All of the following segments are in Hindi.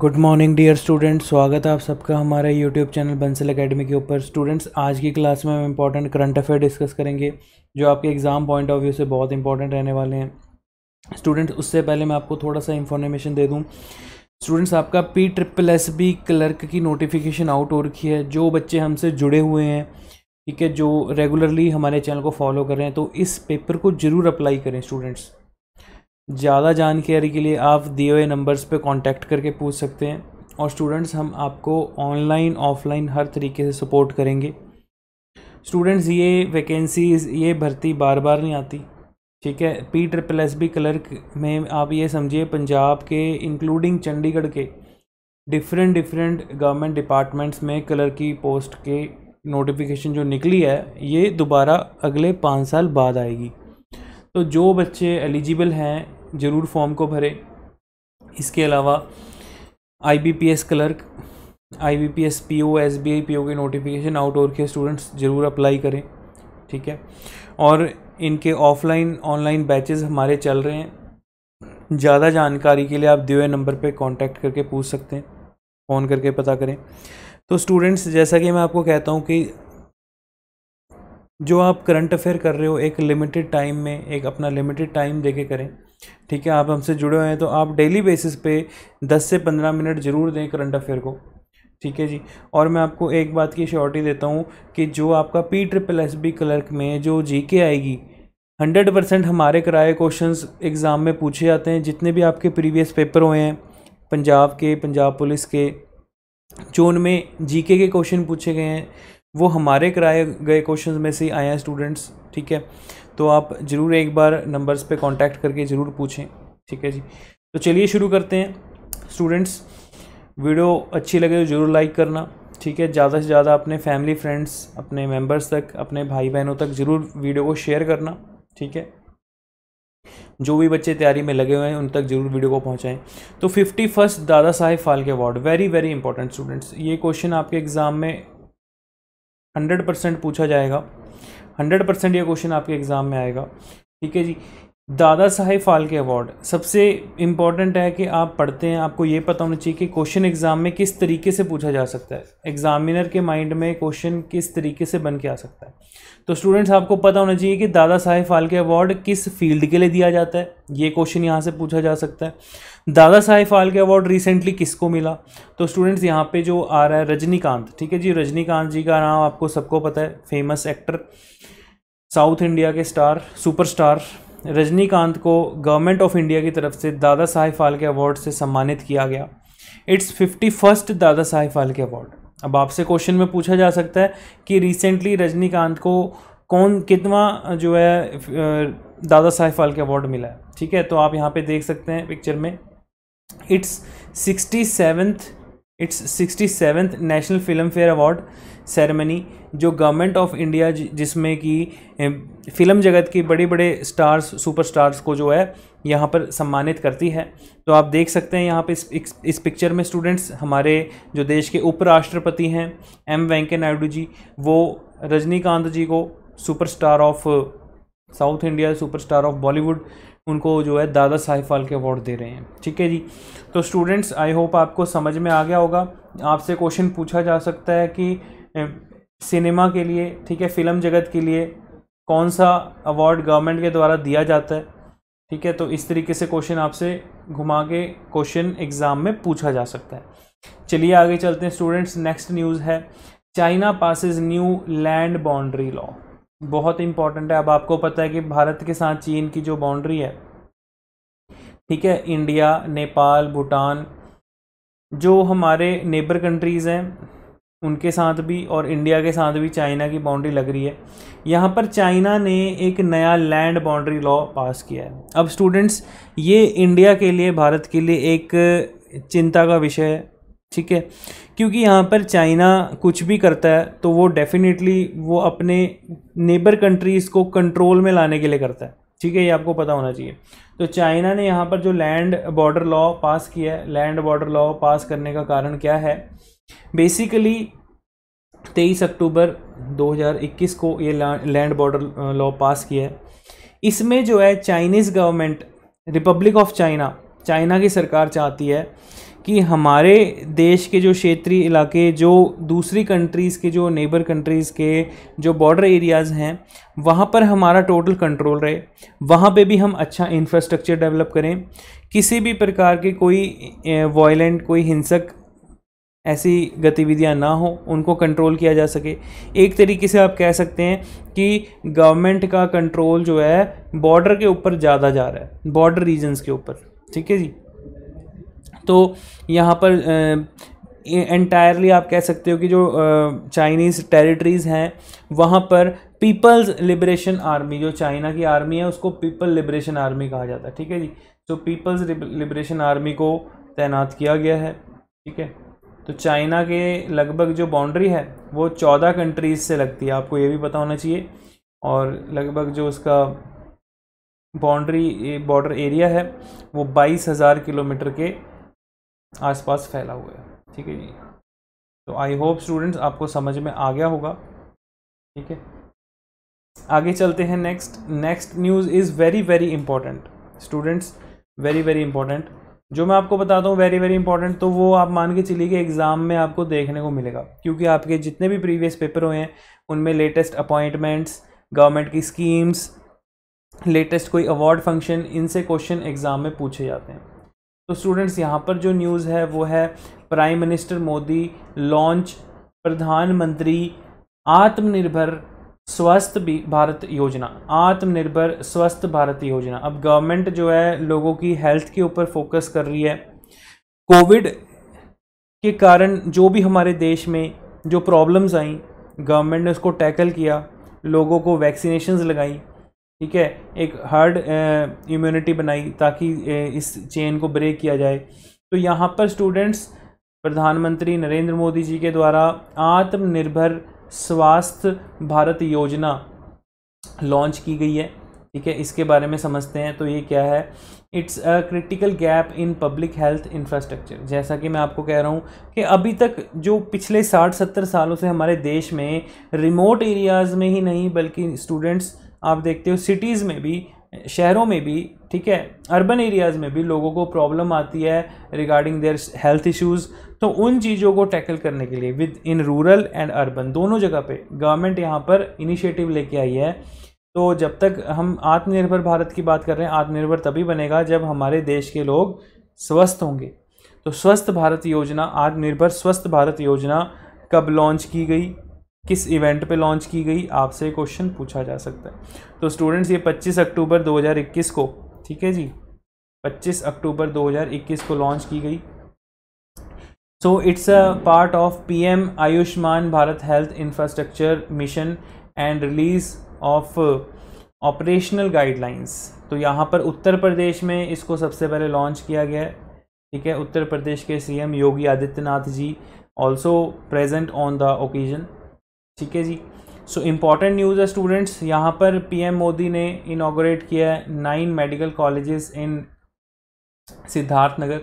गुड मॉर्निंग डियर स्टूडेंट्स स्वागत है आप सबका हमारे यूट्यूब चैनल बंसल अकेडमी के ऊपर स्टूडेंट्स आज की क्लास में हम इंपॉर्टेंट करंट अफेयर डिस्कस करेंगे जो आपके एग्ज़ाम पॉइंट ऑफ व्यू से बहुत इंपॉर्टेंट रहने वाले हैं स्टूडेंट्स उससे पहले मैं आपको थोड़ा सा इंफॉर्मेशन दे दूँ स्टूडेंट्स आपका P triple S B clerk की नोटिफिकेशन आउट हो रखी है जो बच्चे हमसे जुड़े हुए हैं ठीक है जो रेगुलरली हमारे चैनल को फॉलो कर रहे हैं तो इस पेपर को ज़रूर अप्लाई करें स्टूडेंट्स ज़्यादा जानकारी के लिए आप दिए हुए नंबर्स पे कांटेक्ट करके पूछ सकते हैं और स्टूडेंट्स हम आपको ऑनलाइन ऑफलाइन हर तरीके से सपोर्ट करेंगे स्टूडेंट्स ये वैकेंसीज ये भर्ती बार बार नहीं आती ठीक है P triple S B clerk में आप ये समझिए पंजाब के इंक्लूडिंग चंडीगढ़ के डिफरेंट डिफरेंट गवर्नमेंट डिपार्टमेंट्स में क्लर्क की पोस्ट के नोटिफिकेशन जो निकली है ये दोबारा अगले पाँच साल बाद आएगी तो जो बच्चे एलिजिबल हैं ज़रूर फॉर्म को भरें इसके अलावा IBPS clerk IBPS PO SBI PO के नोटिफिकेशन आउट और के स्टूडेंट्स ज़रूर अप्लाई करें ठीक है और इनके ऑफलाइन ऑनलाइन बैचेस हमारे चल रहे हैं ज़्यादा जानकारी के लिए आप दिए नंबर पे कांटेक्ट करके पूछ सकते हैं फ़ोन करके पता करें तो स्टूडेंट्स जैसा कि मैं आपको कहता हूँ कि जो आप करंट अफेयर कर रहे हो एक लिमिटेड टाइम में एक अपना लिमिटेड टाइम दे के करें ठीक है आप हमसे जुड़े हुए हैं तो आप डेली बेसिस पे 10 से 15 मिनट ज़रूर दें करंट अफेयर को ठीक है जी और मैं आपको एक बात की श्योरिटी देता हूँ कि जो आपका P triple S B clerk में जो जी के आएगी हंड्रेड परसेंट हमारे कराए क्वेश्चंस एग्ज़ाम में पूछे जाते हैं जितने भी आपके प्रीवियस पेपर हुए हैं पंजाब के पंजाब पुलिस के जो उनमें जीके के क्वेश्चन पूछे गए हैं वो हमारे कराए गए क्वेश्चन में से ही आए हैं स्टूडेंट्स ठीक है तो आप ज़रूर एक बार नंबर्स पे कांटेक्ट करके ज़रूर पूछें ठीक है जी तो चलिए शुरू करते हैं स्टूडेंट्स वीडियो अच्छी लगे तो ज़रूर लाइक करना ठीक है ज़्यादा से ज़्यादा अपने फैमिली फ्रेंड्स अपने मेम्बर्स तक अपने भाई बहनों तक ज़रूर वीडियो को शेयर करना ठीक है जो भी बच्चे तैयारी में लगे हुए हैं उन तक जरूर वीडियो को पहुंचाएं तो fifty first Dadasaheb Phalke award very very important students ये क्वेश्चन आपके एग्ज़ाम में हंड्रेड परसेंट पूछा जाएगा हंड्रेड परसेंट ये क्वेश्चन आपके एग्ज़ाम में आएगा ठीक है जी दादा साहेब फाल्के अवार्ड सबसे इम्पॉर्टेंट है कि आप पढ़ते हैं आपको ये पता होना चाहिए कि क्वेश्चन एग्ज़ाम में किस तरीके से पूछा जा सकता है एग्ज़ामिनर के माइंड में क्वेश्चन किस तरीके से बन के आ सकता है तो स्टूडेंट्स आपको पता होना चाहिए कि दादा साहेब फाल्के अवार्ड किस फील्ड के लिए दिया जाता है ये क्वेश्चन यहाँ से पूछा जा सकता है दादा साहेब फाल्के अवार्ड रिसेंटली किसको मिला तो स्टूडेंट्स यहाँ पे जो आ रहा है रजनीकांत ठीक है जी रजनीकांत जी का नाम आपको सबको पता है फेमस एक्टर साउथ इंडिया के स्टार सुपरस्टार रजनीकांत को गवर्नमेंट ऑफ इंडिया की तरफ से दादा साहेब फाल्के अवार्ड से सम्मानित किया गया it's fifty first Dadasaheb Phalke award अब आपसे क्वेश्चन में पूछा जा सकता है कि रिसेंटली रजनीकांत को कौन कितना जो है दादा साहेब फाल्के अवार्ड मिला है ठीक है तो आप यहाँ पे देख सकते हैं पिक्चर में it's sixty seventh it's sixty seventh national film fair award ceremony जो गवर्नमेंट ऑफ इंडिया जिसमें कि फिल्म जगत के बड़े बड़े स्टार्स सुपर स्टार्स को जो है यहाँ पर सम्मानित करती है तो आप देख सकते हैं यहाँ पे इस इस पिक्चर में स्टूडेंट्स हमारे जो देश के उपराष्ट्रपति हैं एम वेंकैया नायडू जी वो रजनीकांत जी को superstar of south India superstar of Bollywood उनको जो है दादा साहिब फालके अवार्ड दे रहे हैं ठीक है जी तो स्टूडेंट्स आई होप आपको समझ में आ गया होगा आपसे क्वेश्चन पूछा जा सकता है कि सिनेमा के लिए ठीक है फिल्म जगत के लिए कौन सा अवार्ड गवर्नमेंट के द्वारा दिया जाता है ठीक है तो इस तरीके से क्वेश्चन आपसे घुमा के क्वेश्चन एग्ज़ाम में पूछा जा सकता है चलिए आगे चलते हैं स्टूडेंट्स नेक्स्ट न्यूज़ है China passes new land boundary law बहुत इंपॉर्टेंट है अब आपको पता है कि भारत के साथ चीन की जो बाउंड्री है ठीक है इंडिया नेपाल भूटान जो हमारे नेबर कंट्रीज़ हैं उनके साथ भी और इंडिया के साथ भी चाइना की बाउंड्री लग रही है यहाँ पर चाइना ने एक नया लैंड बाउंड्री लॉ पास किया है अब स्टूडेंट्स ये इंडिया के लिए भारत के लिए एक चिंता का विषय है ठीक है क्योंकि यहाँ पर चाइना कुछ भी करता है तो वो डेफिनेटली वो अपने नेबर कंट्रीज़ को कंट्रोल में लाने के लिए करता है ठीक है ये आपको पता होना चाहिए तो चाइना ने यहाँ पर जो लैंड बॉर्डर लॉ पास किया है लैंड बॉर्डर लॉ पास करने का कारण क्या है बेसिकली तेईस अक्टूबर 2021 को ये लैंड बॉर्डर लॉ पास किया है इसमें जो है Chinese government republic of China China की सरकार चाहती है कि हमारे देश के जो क्षेत्रीय इलाके जो दूसरी कंट्रीज़ के जो नेबर कंट्रीज़ के जो बॉर्डर एरियाज़ हैं वहाँ पर हमारा टोटल कंट्रोल रहे वहाँ पे भी हम अच्छा इंफ्रास्ट्रक्चर डेवलप करें किसी भी प्रकार के कोई वॉयलेंट कोई हिंसक ऐसी गतिविधियां ना हो उनको कंट्रोल किया जा सके एक तरीके से आप कह सकते हैं कि गवर्नमेंट का कंट्रोल जो है बॉर्डर के ऊपर ज़्यादा जा रहा है बॉर्डर रीजन्स के ऊपर ठीक है जी तो यहाँ पर एंटायरली आप कह सकते हो कि जो चाइनीज़ टेरिटरीज़ हैं वहाँ पर पीपल्स लिबरेशन आर्मी जो चाइना की आर्मी है उसको पीपल लिबरेशन आर्मी कहा जाता है ठीक है जी तो पीपल्स लिबरेशन आर्मी को तैनात किया गया है ठीक है तो चाइना के लगभग जो बाउंड्री है वो चौदह कंट्रीज़ से लगती है आपको ये भी पता होना चाहिए और लगभग जो उसका बाउंड्री बॉर्डर एरिया है वो बाईस हज़ार किलोमीटर के आसपास फैला हुआ है ठीक है जी तो आई होप स्टूडेंट्स आपको समझ में आ गया होगा ठीक है आगे चलते हैं next next news is very very important students very very important जो मैं आपको बताता हूँ वेरी वेरी इंपॉर्टेंट तो वो आप मान के चलिए कि एग्ज़ाम में आपको देखने को मिलेगा क्योंकि आपके जितने भी प्रीवियस पेपर हुए हैं उनमें लेटेस्ट अपॉइंटमेंट्स गवर्नमेंट की स्कीम्स लेटेस्ट कोई अवार्ड फंक्शन इनसे क्वेश्चन एग्ज़ाम में पूछे जाते हैं तो स्टूडेंट्स यहाँ पर जो न्यूज़ है वो है प्राइम मिनिस्टर मोदी लॉन्च प्रधानमंत्री आत्मनिर्भर स्वस्थ भारत योजना आत्मनिर्भर स्वस्थ भारत योजना अब गवर्नमेंट जो है लोगों की हेल्थ के ऊपर फोकस कर रही है कोविड के कारण जो भी हमारे देश में जो प्रॉब्लम्स आई गवर्नमेंट ने उसको टैकल किया लोगों को वैक्सीनेशंस लगाई ठीक है एक हार्ड इम्यूनिटी बनाई ताकि इस चेन को ब्रेक किया जाए तो यहाँ पर स्टूडेंट्स प्रधानमंत्री नरेंद्र मोदी जी के द्वारा आत्मनिर्भर स्वास्थ्य भारत योजना लॉन्च की गई है ठीक है इसके बारे में समझते हैं तो ये क्या है it's a critical gap in public health infrastructure जैसा कि मैं आपको कह रहा हूँ कि अभी तक जो पिछले साठ सत्तर सालों से हमारे देश में रिमोट एरियाज़ में ही नहीं बल्कि स्टूडेंट्स आप देखते हो सिटीज़ में भी शहरों में भी ठीक है अर्बन एरियाज़ में भी लोगों को प्रॉब्लम आती है रिगार्डिंग देयर हेल्थ इश्यूज़ तो उन चीज़ों को टैकल करने के लिए with in rural and urban दोनों जगह पे गवर्नमेंट यहाँ पर इनिशिएटिव लेके आई है तो जब तक हम आत्मनिर्भर भारत की बात कर रहे हैं आत्मनिर्भर तभी बनेगा जब हमारे देश के लोग स्वस्थ होंगे तो स्वस्थ भारत योजना आत्मनिर्भर स्वस्थ भारत योजना कब लॉन्च की गई किस इवेंट पे लॉन्च की गई आपसे क्वेश्चन पूछा जा सकता है तो स्टूडेंट्स ये 25 अक्टूबर 2021 को ठीक है जी 25 अक्टूबर 2021 को लॉन्च की गई so it's a part of PM Ayushman Bharat health infrastructure mission and release of operational guidelines तो यहाँ पर उत्तर प्रदेश में इसको सबसे पहले लॉन्च किया गया है ठीक है उत्तर प्रदेश के CM Yogi Adityanath ji also present on the occasion ठीक है जी सो इम्पॉर्टेंट न्यूज़ है स्टूडेंट्स यहाँ पर पीएम मोदी ने इनाग्रेट किया है nine medical colleges in Siddharth Nagar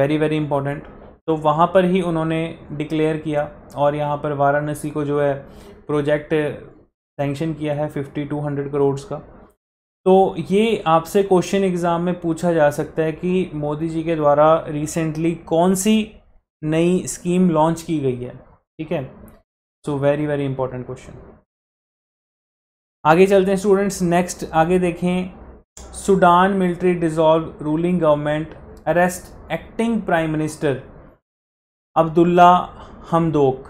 very very important तो वहाँ पर ही उन्होंने डिक्लेयर किया और यहाँ पर वाराणसी को जो है प्रोजेक्ट सेंक्शन किया है फिफ्टी टू हंड्रेड करोड़ का तो ये आपसे क्वेश्चन एग्ज़ाम में पूछा जा सकता है कि मोदी जी के द्वारा रिसेंटली कौन सी नई स्कीम लॉन्च की गई है ठीक है so very very important question आगे चलते हैं स्टूडेंट्स नेक्स्ट आगे देखें Sudan military dissolve ruling government arrest acting prime minister Abdalla Hamdok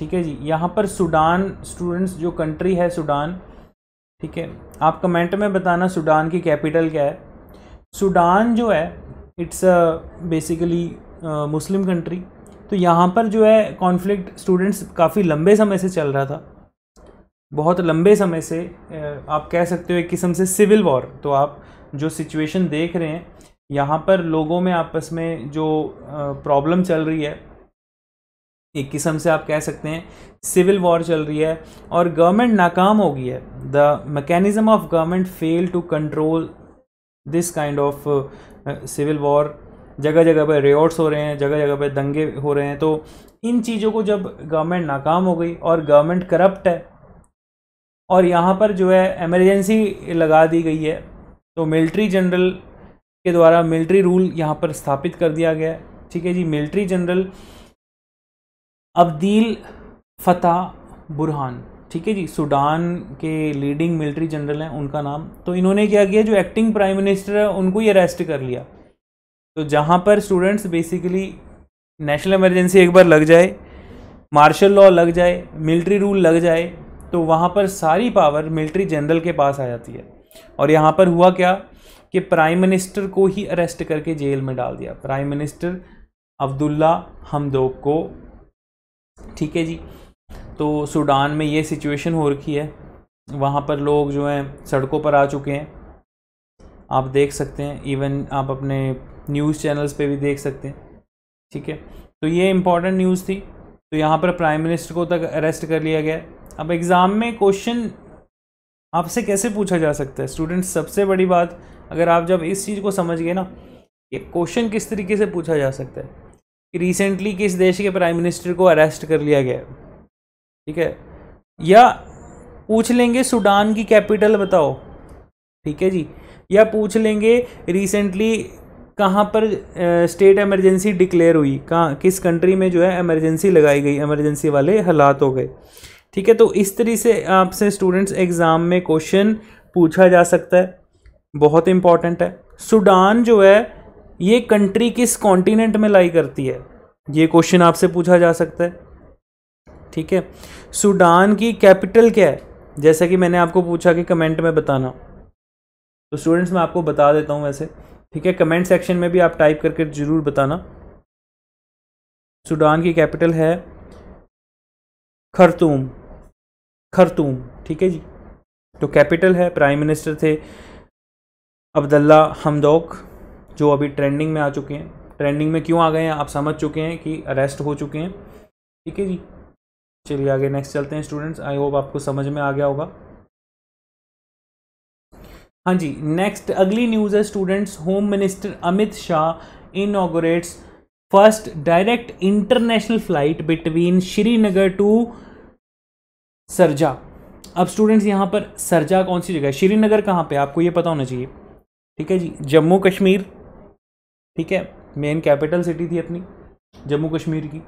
ठीक है जी यहाँ पर सूडान स्टूडेंट्स जो कंट्री है सूडान ठीक है आप कमेंट में बताना सूडान की कैपिटल क्या है सूडान जो है it's a basically Muslim country तो यहाँ पर जो है कॉन्फ्लिक्ट स्टूडेंट्स काफ़ी लंबे समय से चल रहा था बहुत लंबे समय से आप कह सकते हो एक किस्म से सिविल वॉर तो आप जो सिचुएशन देख रहे हैं यहाँ पर लोगों में आपस में जो प्रॉब्लम चल रही है एक किस्म से आप कह सकते हैं सिविल वॉर चल रही है और गवर्नमेंट नाकाम हो गई है the mechanism of government fail to control this kind of civil war जगह जगह पर रेट्स हो रहे हैं जगह जगह पर दंगे हो रहे हैं तो इन चीज़ों को जब गवर्नमेंट नाकाम हो गई और गवर्नमेंट करप्ट है और यहाँ पर जो है एमरजेंसी लगा दी गई है तो मिलिट्री जनरल के द्वारा मिलिट्री रूल यहाँ पर स्थापित कर दिया गया है ठीक है जी military general Abdel Fattah Burhan ठीक है जी सूडान के लीडिंग मिलिट्री जनरल हैं उनका नाम तो इन्होंने क्या किया जो एक्टिंग प्राइम मिनिस्टर है उनको ही अरेस्ट कर लिया तो जहाँ पर स्टूडेंट्स बेसिकली नेशनल इमरजेंसी एक बार लग जाए मार्शल लॉ लग जाए मिलिट्री रूल लग जाए तो वहाँ पर सारी पावर मिलिट्री जनरल के पास आ जाती है और यहाँ पर हुआ क्या कि प्राइम मिनिस्टर को ही अरेस्ट करके जेल में डाल दिया प्राइम मिनिस्टर अब्दुल्ला हमदोक को ठीक है जी तो सूडान में ये सिचुएशन हो रखी है वहाँ पर लोग जो हैं सड़कों पर आ चुके हैं आप देख सकते हैं इवन आप अपने न्यूज़ चैनल्स पे भी देख सकते हैं ठीक है तो ये इंपॉर्टेंट न्यूज़ थी तो यहाँ पर प्राइम मिनिस्टर को तक अरेस्ट कर लिया गया अब एग्ज़ाम में क्वेश्चन आपसे कैसे पूछा जा सकता है स्टूडेंट सबसे बड़ी बात अगर आप जब इस चीज़ को समझ गए ना कि क्वेश्चन किस तरीके से पूछा जा सकता है कि रिसेंटली किस देश के प्राइम मिनिस्टर को अरेस्ट कर लिया गया ठीक है या पूछ लेंगे सूडान की कैपिटल बताओ ठीक है जी या पूछ लेंगे रिसेंटली कहाँ पर स्टेट एमरजेंसी डिक्लेयर हुई कहाँ किस कंट्री में जो है एमरजेंसी लगाई गई एमरजेंसी वाले हालात हो गए ठीक है तो इस तरीके से आपसे स्टूडेंट्स एग्ज़ाम में क्वेश्चन पूछा जा सकता है बहुत इम्पॉर्टेंट है सूडान जो है ये कंट्री किस कॉन्टिनेंट में लाई करती है ये क्वेश्चन आपसे पूछा जा सकता है ठीक है सूडान की कैपिटल क्या है जैसा कि मैंने आपको पूछा कि कमेंट में बताना तो स्टूडेंट्स मैं आपको बता देता हूँ वैसे ठीक है कमेंट सेक्शन में भी आप टाइप करके ज़रूर बताना सूडान की कैपिटल है खरतूम खरतूम ठीक है जी तो कैपिटल है प्राइम मिनिस्टर थे अब्दुल्ला हमदौक जो अभी ट्रेंडिंग में आ चुके हैं ट्रेंडिंग में क्यों आ गए हैं आप समझ चुके हैं कि अरेस्ट हो चुके हैं ठीक है जी चलिए आगे नेक्स्ट चलते हैं स्टूडेंट्स आई होप आपको समझ में आ गया होगा हाँ जी नेक्स्ट अगली न्यूज़ है students home minister Amit Shah inaugurates first direct international flight between Srinagar to Sharjah अब स्टूडेंट्स यहाँ पर सरजा कौन सी जगह है श्रीनगर कहाँ पे आपको ये पता होना चाहिए ठीक है जी जम्मू कश्मीर ठीक है मेन कैपिटल सिटी थी अपनी जम्मू कश्मीर की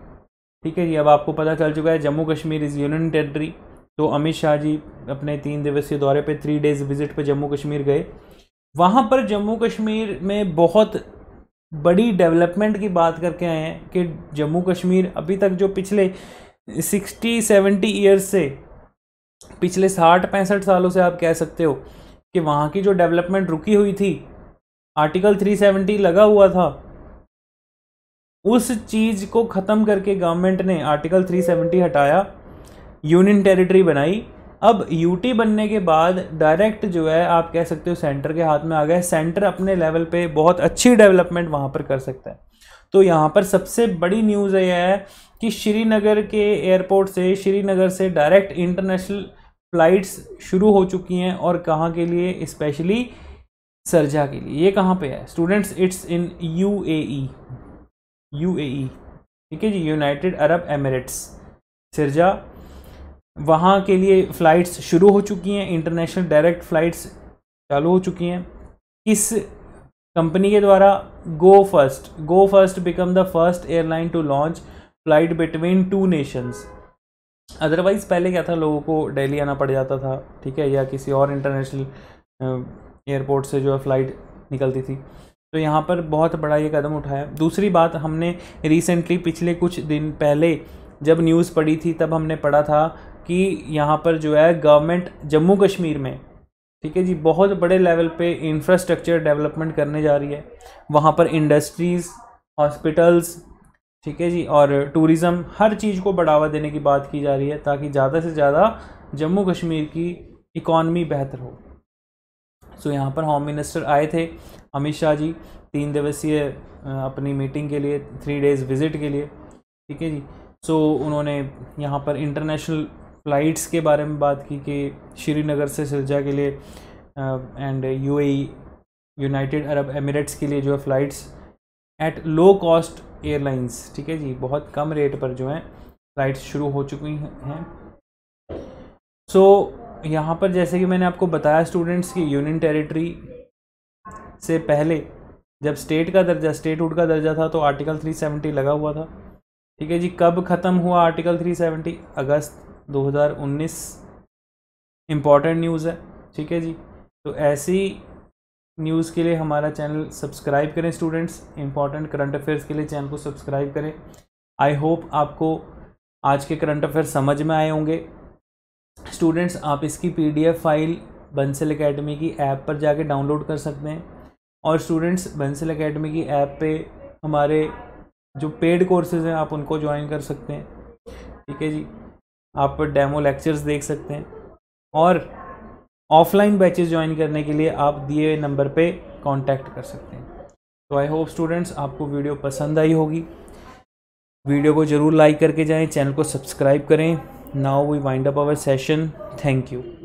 ठीक है जी अब आपको पता चल चुका है Jammu Kashmir is union territory तो अमित शाह जी अपने तीन दिवसीय दौरे पे थ्री डेज विजिट पे जम्मू कश्मीर गए वहाँ पर जम्मू कश्मीर में बहुत बड़ी डेवलपमेंट की बात करके आए हैं कि जम्मू कश्मीर अभी तक जो पिछले सिक्सटी सेवेंटी ईयर्स से पिछले साठ पैंसठ सालों से आप कह सकते हो कि वहाँ की जो डेवलपमेंट रुकी हुई थी आर्टिकल थ्री सेवेंटी लगा हुआ था उस चीज़ को ख़त्म करके गवर्नमेंट ने आर्टिकल थ्री सेवेंटी हटाया यूनियन टेरिटरी बनाई अब यूटी बनने के बाद डायरेक्ट जो है आप कह सकते हो सेंटर के हाथ में आ गए सेंटर अपने लेवल पे बहुत अच्छी डेवलपमेंट वहाँ पर कर सकता है तो यहाँ पर सबसे बड़ी न्यूज़ यह है कि श्रीनगर के एयरपोर्ट से श्रीनगर से डायरेक्ट इंटरनेशनल फ़्लाइट्स शुरू हो चुकी हैं और कहाँ के लिए स्पेशली सरजा के लिए ये कहाँ पे है students it's in U A ठीक है जी यूनाइटेड अरब एमिरेट्स सरजा वहाँ के लिए फ़्लाइट्स शुरू हो चुकी हैं इंटरनेशनल डायरेक्ट फ़्लाइट्स चालू हो चुकी हैं इस कंपनी के द्वारा Go First Go First become the first airline to launch flight between two nations otherwise पहले क्या था लोगों को डेली आना पड़ जाता था ठीक है या किसी और इंटरनेशनल एयरपोर्ट से जो है फ़्लाइट निकलती थी तो यहाँ पर बहुत बड़ा ये कदम उठाया दूसरी बात हमने रिसेंटली पिछले कुछ दिन पहले जब न्यूज़ पड़ी थी तब हमने पढ़ा था कि यहाँ पर जो है गवर्नमेंट जम्मू कश्मीर में ठीक है जी बहुत बड़े लेवल पे इंफ्रास्ट्रक्चर डेवलपमेंट करने जा रही है वहाँ पर इंडस्ट्रीज़ हॉस्पिटल्स ठीक है जी और टूरिज़म हर चीज़ को बढ़ावा देने की बात की जा रही है ताकि ज़्यादा से ज़्यादा जम्मू कश्मीर की इकॉनमी बेहतर हो सो so, यहाँ पर होम मिनिस्टर आए थे अमित शाह जी तीन दिवसीय अपनी मीटिंग के लिए थ्री डेज़ विज़िट के लिए ठीक है जी सो so, उन्होंने यहाँ पर इंटरनेशनल फ़्लाइट्स के बारे में बात की कि श्रीनगर से सिलजा के लिए and U United Arab Emirates के लिए जो है flights at low cost airlines ठीक है जी बहुत कम रेट पर जो है फ़्लाइट्स शुरू हो चुकी हैं सो so, यहाँ पर जैसे कि मैंने आपको बताया स्टूडेंट्स की यूनियन टेरिटरी से पहले जब स्टेट का दर्जा स्टेट हुड का दर्जा था तो आर्टिकल 370 लगा हुआ था ठीक है जी कब ख़त्म हुआ आर्टिकल 370 अगस्त 2019 इम्पॉर्टेंट न्यूज़ है ठीक है जी तो ऐसी न्यूज़ के लिए हमारा चैनल सब्सक्राइब करें स्टूडेंट्स इम्पॉर्टेंट करंट अफेयर्स के लिए चैनल को सब्सक्राइब करें आई होप आपको आज के करंट अफेयर समझ में आए होंगे स्टूडेंट्स आप इसकी पीडीएफ फाइल बंसल अकेडमी की ऐप पर जाके डाउनलोड कर सकते हैं और स्टूडेंट्स बंसल अकेडमी की ऐप पे हमारे जो पेड कोर्सेज हैं आप उनको ज्वाइन कर सकते हैं ठीक है जी आप डेमो लेक्चर्स देख सकते हैं और ऑफलाइन बैचेस ज्वाइन करने के लिए आप दिए हुए नंबर पे कांटेक्ट कर सकते हैं तो आई होप स्टूडेंट्स आपको वीडियो पसंद आई होगी वीडियो को ज़रूर लाइक करके जाएं चैनल को सब्सक्राइब करें now we wind up our session thank you